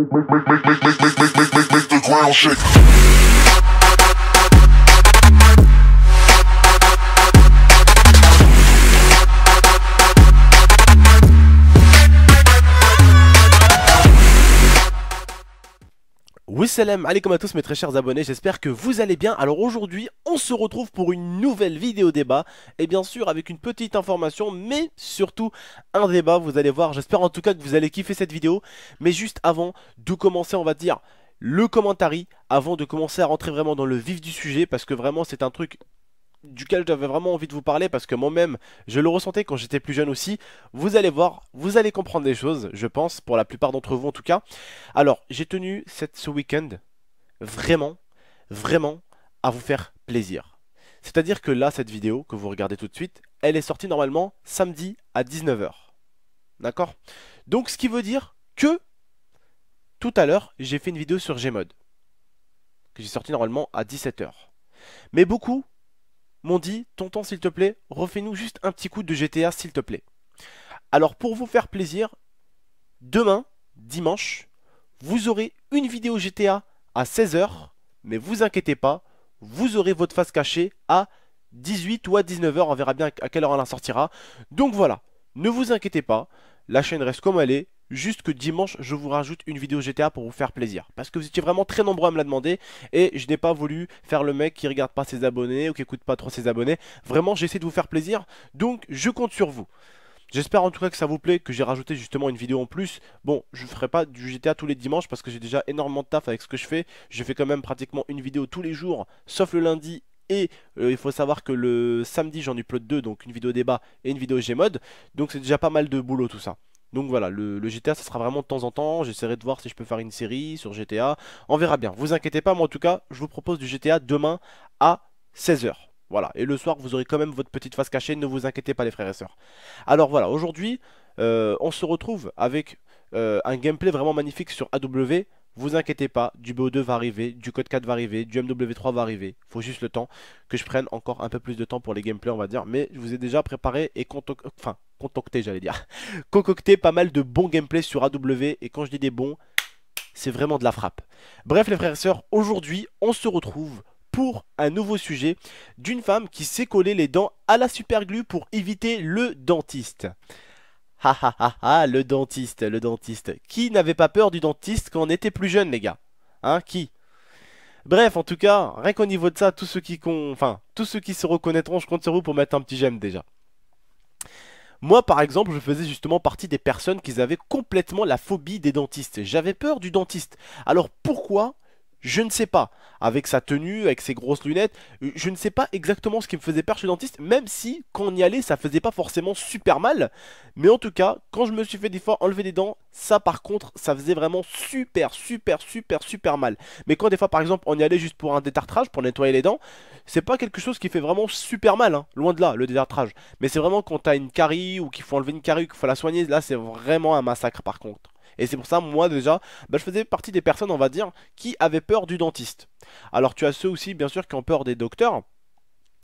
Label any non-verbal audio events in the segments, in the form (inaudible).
make, make, make, make, make, make, make, make, make, make the ground shake. salam comme à tous mes très chers abonnés, j'espère que vous allez bien. Alors aujourd'hui, on se retrouve pour une nouvelle vidéo débat, et bien sûr avec une petite information, mais surtout un débat, vous allez voir, j'espère en tout cas que vous allez kiffer cette vidéo. Mais juste avant de commencer, on va dire le commentary, avant de commencer à rentrer vraiment dans le vif du sujet, parce que vraiment c'est un truc duquel j'avais vraiment envie de vous parler parce que moi-même je le ressentais quand j'étais plus jeune aussi. Vous allez voir, vous allez comprendre des choses, je pense, pour la plupart d'entre vous en tout cas. Alors, j'ai tenu cette, ce week-end vraiment, vraiment à vous faire plaisir. C'est-à-dire que là, cette vidéo que vous regardez tout de suite, elle est sortie normalement samedi à 19h. D'accord Donc, ce qui veut dire que tout à l'heure, j'ai fait une vidéo sur Gmod que j'ai sorti normalement à 17h. Mais beaucoup m'ont dit Tonton, s'il te plaît, refais-nous juste un petit coup de GTA, s'il te plaît. Alors, pour vous faire plaisir, demain, dimanche, vous aurez une vidéo GTA à 16h, mais vous inquiétez pas, vous aurez votre face cachée à 18 ou à 19h, on verra bien à quelle heure elle en sortira. Donc voilà, ne vous inquiétez pas, la chaîne reste comme elle est, juste que dimanche je vous rajoute une vidéo GTA pour vous faire plaisir. Parce que vous étiez vraiment très nombreux à me la demander et je n'ai pas voulu faire le mec qui regarde pas ses abonnés ou qui écoute pas trop ses abonnés. Vraiment j'essaie de vous faire plaisir donc je compte sur vous. J'espère en tout cas que ça vous plaît, que j'ai rajouté justement une vidéo en plus. Bon, je ne ferai pas du GTA tous les dimanches parce que j'ai déjà énormément de taf avec ce que je fais. Je fais quand même pratiquement une vidéo tous les jours, sauf le lundi et euh, il faut savoir que le samedi j'en upload deux, donc une vidéo débat et une vidéo Gmod. Donc c'est déjà pas mal de boulot tout ça. Donc voilà, le, GTA, ça sera vraiment de temps en temps. J'essaierai de voir si je peux faire une série sur GTA. On verra bien. Vous inquiétez pas, moi en tout cas, je vous propose du GTA demain à 16h. Voilà, et le soir, vous aurez quand même votre petite face cachée. Ne vous inquiétez pas, les frères et sœurs. Alors voilà, aujourd'hui, euh, on se retrouve avec euh, un gameplay vraiment magnifique sur AW. Vous inquiétez pas, du BO2 va arriver, du code 4 va arriver, du MW3 va arriver. Faut juste le temps que je prenne encore un peu plus de temps pour les gameplays, on va dire. Mais je vous ai déjà préparé et j'allais dire, (laughs) concocté pas mal de bons gameplays sur AW. Et quand je dis des bons, c'est vraiment de la frappe. Bref, les frères et sœurs, aujourd'hui, on se retrouve pour un nouveau sujet d'une femme qui s'est collé les dents à la superglue pour éviter le dentiste. Ha ha ha ha, le dentiste, le dentiste. Qui n'avait pas peur du dentiste quand on était plus jeune, les gars Hein, qui Bref, en tout cas, rien qu'au niveau de ça, tous ceux qui con... enfin, tous ceux qui se reconnaîtront, je compte sur vous pour mettre un petit j'aime déjà. Moi, par exemple, je faisais justement partie des personnes qui avaient complètement la phobie des dentistes. J'avais peur du dentiste. Alors pourquoi je ne sais pas. Avec sa tenue, avec ses grosses lunettes, euh, je ne sais pas exactement ce qui me faisait peur chez le dentiste, même si quand on y allait, ça faisait pas forcément super mal. Mais en tout cas, quand je me suis fait des fois enlever des dents, ça par contre, ça faisait vraiment super, super, super, super mal. Mais quand des fois, par exemple, on y allait juste pour un détartrage, pour nettoyer les dents, c'est pas quelque chose qui fait vraiment super mal, hein. loin de là, le détartrage. Mais c'est vraiment quand t'as une carie ou qu'il faut enlever une carie, qu'il faut la soigner, là c'est vraiment un massacre par contre. Et c'est pour ça, moi déjà, bah, je faisais partie des personnes, on va dire, qui avaient peur du dentiste. Alors tu as ceux aussi, bien sûr, qui ont peur des docteurs.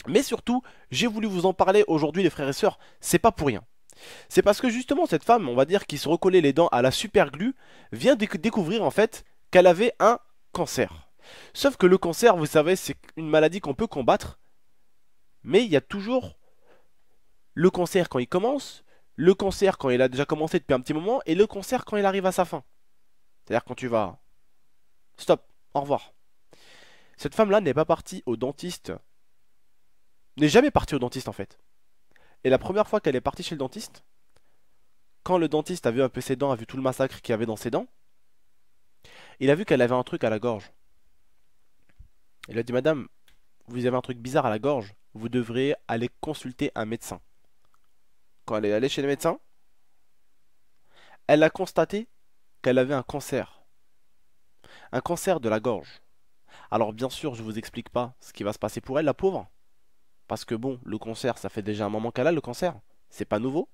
Mais surtout, j'ai voulu vous en parler aujourd'hui, les frères et sœurs, c'est pas pour rien. C'est parce que justement, cette femme, on va dire, qui se recollait les dents à la superglue, vient découvrir en fait qu'elle avait un cancer. Sauf que le cancer, vous savez, c'est une maladie qu'on peut combattre, mais il y a toujours le cancer quand il commence, le concert quand il a déjà commencé depuis un petit moment et le concert quand il arrive à sa fin. C'est-à-dire quand tu vas... Stop, au revoir. Cette femme-là n'est pas partie au dentiste. N'est jamais partie au dentiste en fait. Et la première fois qu'elle est partie chez le dentiste, quand le dentiste a vu un peu ses dents, a vu tout le massacre qu'il y avait dans ses dents, il a vu qu'elle avait un truc à la gorge. Il a dit Madame, vous avez un truc bizarre à la gorge, vous devrez aller consulter un médecin quand elle est allée chez les médecins, elle a constaté qu'elle avait un cancer. Un cancer de la gorge. Alors bien sûr, je vous explique pas ce qui va se passer pour elle, la pauvre. Parce que bon, le cancer, ça fait déjà un moment qu'elle a le cancer. C'est pas nouveau.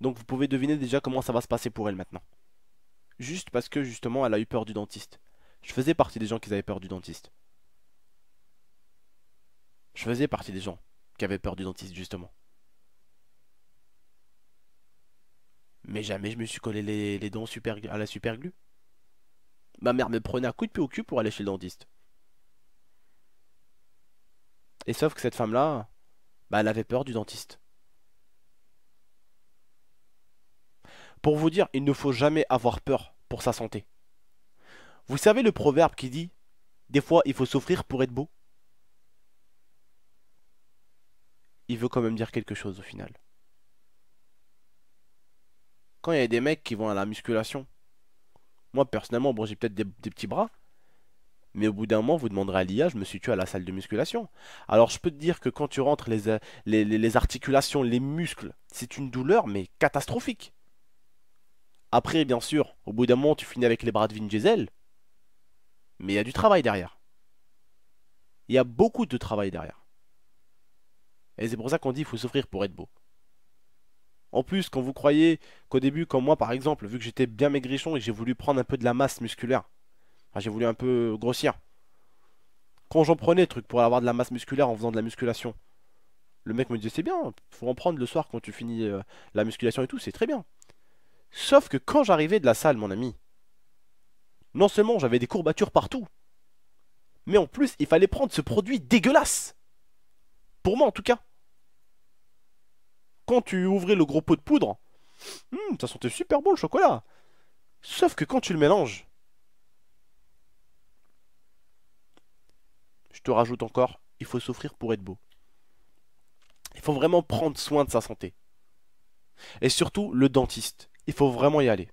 Donc vous pouvez deviner déjà comment ça va se passer pour elle maintenant. Juste parce que justement, elle a eu peur du dentiste. Je faisais partie des gens qui avaient peur du dentiste. Je faisais partie des gens qui avaient peur du dentiste justement. Mais jamais je me suis collé les, dents à la superglue. Ma mère me prenait un coup de pied au cul pour aller chez le dentiste. Et sauf que cette femme-là, bah, elle avait peur du dentiste. Pour vous dire, il ne faut jamais avoir peur pour sa santé. Vous savez le proverbe qui dit Des fois, il faut souffrir pour être beau Il veut quand même dire quelque chose au final. Quand il y a des mecs qui vont à la musculation, moi personnellement, bon, j'ai peut-être des, petits bras, mais au bout d'un moment, vous demanderez à l'IA, je me suis tué à la salle de musculation. Alors je peux te dire que quand tu rentres euh, les, les articulations, les muscles, c'est une douleur, mais catastrophique. Après, bien sûr, au bout d'un moment, tu finis avec les bras de Vin Diesel, mais il y a du travail derrière. Il y a beaucoup de travail derrière. Et c'est pour ça qu'on dit qu'il faut souffrir pour être beau. En plus, quand vous croyez qu'au début, comme moi par exemple, vu que j'étais bien maigrichon et que j'ai voulu prendre un peu de la masse musculaire, enfin j'ai voulu un peu grossir, quand j'en prenais truc pour avoir de la masse musculaire en faisant de la musculation, le mec me disait c'est bien, faut en prendre le soir quand tu finis euh, la musculation et tout, c'est très bien. Sauf que quand j'arrivais de la salle, mon ami, non seulement j'avais des courbatures partout, mais en plus il fallait prendre ce produit dégueulasse. Pour moi en tout cas quand tu ouvrais le gros pot de poudre, hmm, ça sentait super bon le chocolat. Sauf que quand tu le mélanges, je te rajoute encore, il faut souffrir pour être beau. Il faut vraiment prendre soin de sa santé. Et surtout, le dentiste, il faut vraiment y aller.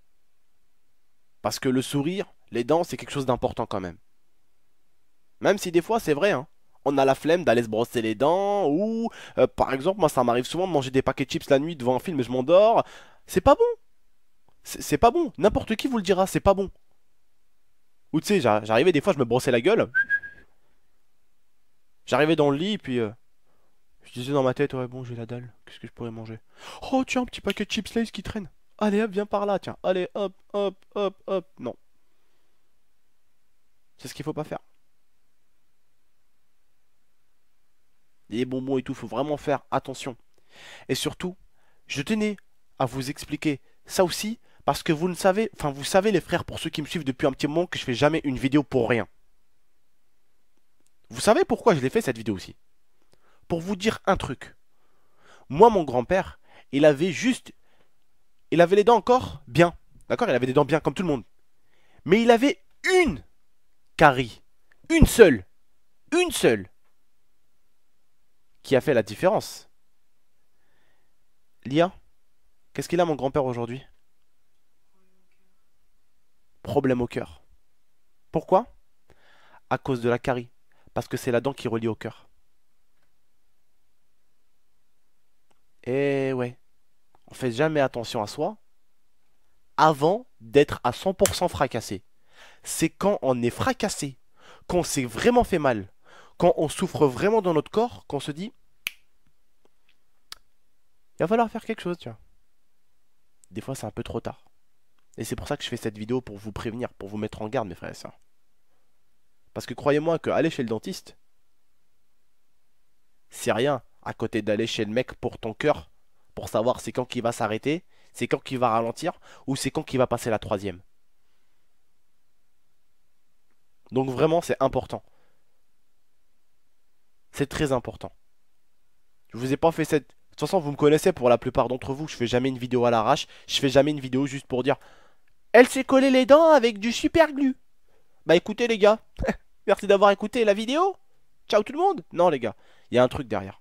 Parce que le sourire, les dents, c'est quelque chose d'important quand même. Même si des fois, c'est vrai, hein, on a la flemme d'aller se brosser les dents ou euh, par exemple moi ça m'arrive souvent de manger des paquets de chips la nuit devant un film et je m'endors. C'est pas bon. C'est pas bon. N'importe qui vous le dira, c'est pas bon. Ou tu sais, j'arrivais des fois, je me brossais la gueule. J'arrivais dans le lit, puis euh, je disais dans ma tête, ouais bon, j'ai la dalle, qu'est-ce que je pourrais manger Oh tiens, un petit paquet de chips Lays qui traîne. Allez hop, viens par là, tiens. Allez hop, hop, hop, hop. Non. C'est ce qu'il faut pas faire. les bonbons et tout, faut vraiment faire attention. Et surtout, je tenais à vous expliquer ça aussi, parce que vous ne savez, enfin vous savez les frères, pour ceux qui me suivent depuis un petit moment, que je fais jamais une vidéo pour rien. Vous savez pourquoi je l'ai fait cette vidéo aussi Pour vous dire un truc. Moi, mon grand-père, il avait juste... Il avait les dents encore bien. D'accord Il avait des dents bien, comme tout le monde. Mais il avait une carie. Une seule. Une seule qui a fait la différence. L'IA Qu'est-ce qu'il a mon grand-père aujourd'hui Problème au cœur. Pourquoi À cause de la carie. Parce que c'est la dent qui relie au cœur. Et eh ouais, on fait jamais attention à soi avant d'être à 100% fracassé. C'est quand on est fracassé, qu'on s'est vraiment fait mal, quand on souffre vraiment dans notre corps, qu'on se dit il va falloir faire quelque chose, tu vois. Des fois, c'est un peu trop tard. Et c'est pour ça que je fais cette vidéo pour vous prévenir, pour vous mettre en garde, mes frères et sœurs. Parce que croyez-moi que aller chez le dentiste, c'est rien à côté d'aller chez le mec pour ton cœur, pour savoir c'est quand qu'il va s'arrêter, c'est quand qu'il va ralentir ou c'est quand qu'il va passer la troisième. Donc vraiment, c'est important. C'est très important. Je vous ai pas fait cette... De toute façon, vous me connaissez pour la plupart d'entre vous. Je fais jamais une vidéo à l'arrache. Je fais jamais une vidéo juste pour dire... Elle s'est collée les dents avec du super glu. Bah écoutez les gars. (laughs) Merci d'avoir écouté la vidéo. Ciao tout le monde. Non les gars. Il y a un truc derrière.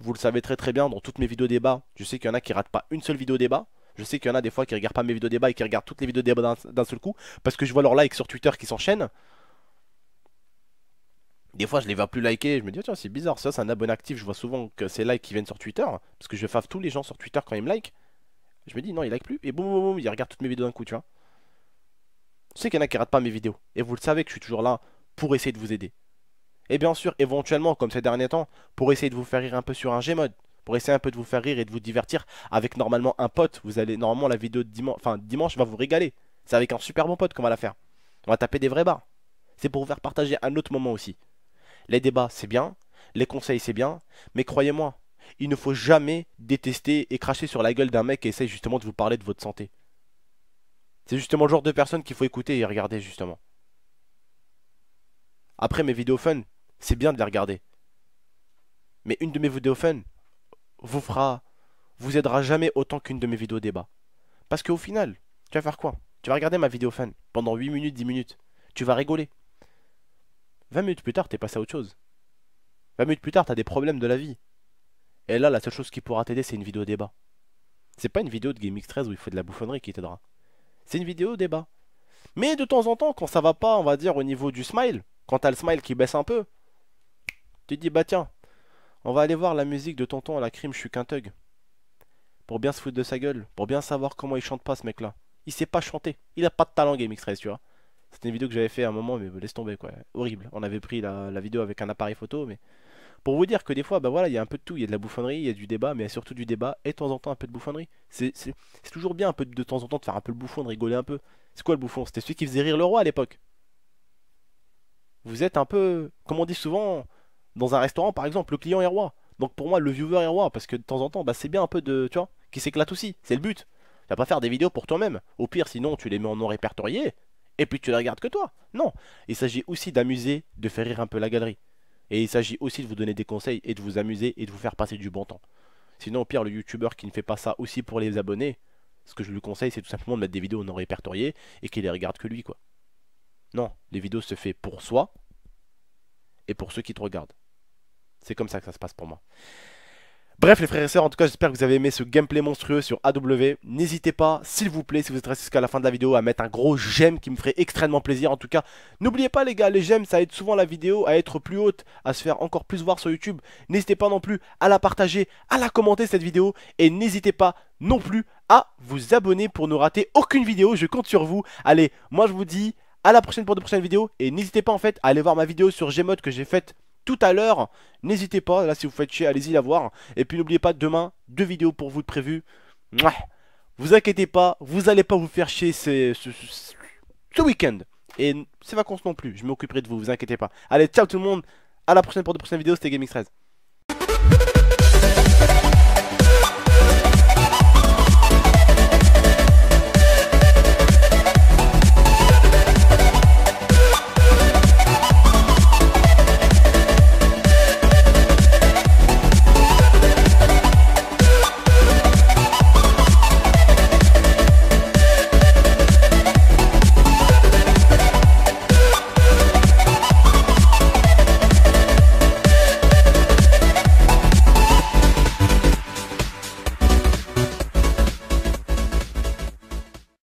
Vous le savez très très bien dans toutes mes vidéos débat. Je sais qu'il y en a qui ratent pas une seule vidéo débat. Je sais qu'il y en a des fois qui regardent pas mes vidéos débat et qui regardent toutes les vidéos débat d'un seul coup. Parce que je vois leurs likes sur Twitter qui s'enchaînent. Des fois, je les vois plus liker, je me dis, oh, tiens, c'est bizarre, ça, c'est un abonné actif. Je vois souvent que c'est likes qui viennent sur Twitter, parce que je fave tous les gens sur Twitter quand ils me likent. Je me dis, non, ils like plus, et boum, boum, boum, ils regardent toutes mes vidéos d'un coup, tu vois. Je sais qu'il y en a qui ratent pas mes vidéos, et vous le savez que je suis toujours là pour essayer de vous aider. Et bien sûr, éventuellement, comme ces derniers temps, pour essayer de vous faire rire un peu sur un mode, pour essayer un peu de vous faire rire et de vous divertir avec normalement un pote. Vous allez normalement la vidéo de dimanche, enfin dimanche va vous régaler. C'est avec un super bon pote qu'on va la faire. On va taper des vrais bars. C'est pour vous faire partager un autre moment aussi. Les débats, c'est bien, les conseils, c'est bien, mais croyez-moi, il ne faut jamais détester et cracher sur la gueule d'un mec qui essaie justement de vous parler de votre santé. C'est justement le genre de personne qu'il faut écouter et regarder justement. Après mes vidéos fun, c'est bien de les regarder. Mais une de mes vidéos fun vous fera vous aidera jamais autant qu'une de mes vidéos débat. Parce qu'au final, tu vas faire quoi Tu vas regarder ma vidéo fun pendant 8 minutes, 10 minutes. Tu vas rigoler. 20 minutes plus tard, t'es passé à autre chose. 20 minutes plus tard, t'as des problèmes de la vie. Et là, la seule chose qui pourra t'aider, c'est une vidéo débat. C'est pas une vidéo de GameX13 où il faut de la bouffonnerie qui t'aidera. C'est une vidéo débat. Mais de temps en temps, quand ça va pas, on va dire, au niveau du smile, quand t'as le smile qui baisse un peu, tu te dis, bah tiens, on va aller voir la musique de tonton à la crime, je suis qu'un thug. Pour bien se foutre de sa gueule, pour bien savoir comment il chante pas ce mec-là. Il sait pas chanter, il a pas de talent GameX13, tu vois. C'était une vidéo que j'avais fait à un moment, mais bah, laisse tomber quoi. Horrible. On avait pris la, vidéo avec un appareil photo, mais pour vous dire que des fois, bah voilà, il y a un peu de tout, il y a de la bouffonnerie, il y a du débat, mais surtout du débat et de temps en temps un peu de bouffonnerie. C'est toujours bien un peu de, temps en temps de faire un peu le bouffon, de rigoler un peu. C'est quoi le bouffon C'était celui qui faisait rire le roi à l'époque. Vous êtes un peu, comme on dit souvent, dans un restaurant par exemple, le client est roi. Donc pour moi, le viewer est roi, parce que de temps en temps, bah c'est bien un peu de, tu vois, qui s'éclate aussi. C'est le but. Tu vas pas faire des vidéos pour toi-même. Au pire, sinon tu les mets en non répertorié et puis tu la regardes que toi. Non, il s'agit aussi d'amuser, de faire rire un peu la galerie. Et il s'agit aussi de vous donner des conseils et de vous amuser et de vous faire passer du bon temps. Sinon, au pire, le youtubeur qui ne fait pas ça aussi pour les abonnés, ce que je lui conseille, c'est tout simplement de mettre des vidéos non répertoriées et qu'il les regarde que lui, quoi. Non, les vidéos se fait pour soi et pour ceux qui te regardent. C'est comme ça que ça se passe pour moi. Bref les frères et sœurs, en tout cas j'espère que vous avez aimé ce gameplay monstrueux sur AW. N'hésitez pas, s'il vous plaît, si vous êtes resté jusqu'à la fin de la vidéo, à mettre un gros j'aime qui me ferait extrêmement plaisir. En tout cas, n'oubliez pas les gars, les j'aime, ça aide souvent la vidéo à être plus haute, à se faire encore plus voir sur YouTube. N'hésitez pas non plus à la partager, à la commenter cette vidéo. Et n'hésitez pas non plus à vous abonner pour ne rater aucune vidéo. Je compte sur vous. Allez, moi je vous dis à la prochaine pour de prochaines vidéos. Et n'hésitez pas en fait à aller voir ma vidéo sur Gmod que j'ai faite tout à l'heure. N'hésitez pas, là si vous faites chier, allez-y la voir. Et puis n'oubliez pas, demain, deux vidéos pour vous de prévues. Vous inquiétez pas, vous allez pas vous faire chier ce, ce, week-end. Et ces vacances non plus, je m'occuperai de vous, vous inquiétez pas. Allez, ciao tout le monde, à la prochaine pour de prochaines vidéos, c'était x 13